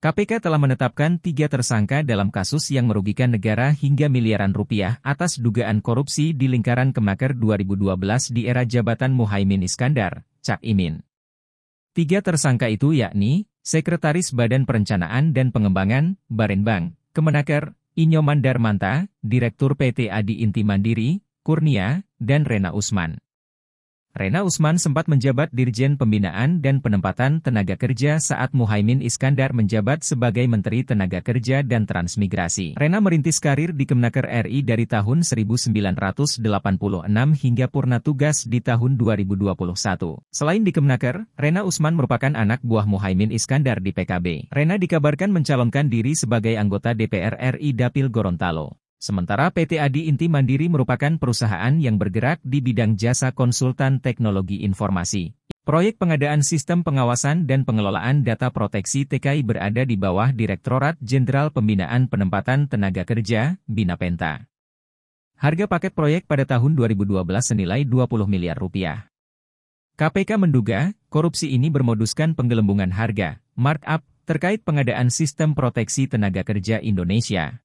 KPK telah menetapkan tiga tersangka dalam kasus yang merugikan negara hingga miliaran rupiah atas dugaan korupsi di lingkaran Kemaker 2012 di era jabatan Muhaimin Iskandar, Cak Imin. Tiga tersangka itu yakni Sekretaris Badan Perencanaan dan Pengembangan, Barenbang, Kemenaker, Inyoman Darmanta, Direktur PT Adi Inti Mandiri, Kurnia, dan Rena Usman. Rena Usman sempat menjabat Dirjen Pembinaan dan Penempatan Tenaga Kerja saat Muhaimin Iskandar menjabat sebagai Menteri Tenaga Kerja dan Transmigrasi. Rena merintis karir di Kemnaker RI dari tahun 1986 hingga purna tugas di tahun 2021. Selain di Kemnaker, Rena Usman merupakan anak buah Muhaimin Iskandar di PKB. Rena dikabarkan mencalonkan diri sebagai anggota DPR RI Dapil Gorontalo. Sementara PT Adi Inti Mandiri merupakan perusahaan yang bergerak di bidang jasa konsultan teknologi informasi. Proyek pengadaan sistem pengawasan dan pengelolaan data proteksi TKI berada di bawah Direktorat Jenderal Pembinaan Penempatan Tenaga Kerja, Bina Penta. Harga paket proyek pada tahun 2012 senilai 20 miliar rupiah. KPK menduga, korupsi ini bermoduskan penggelembungan harga, markup, terkait pengadaan sistem proteksi tenaga kerja Indonesia.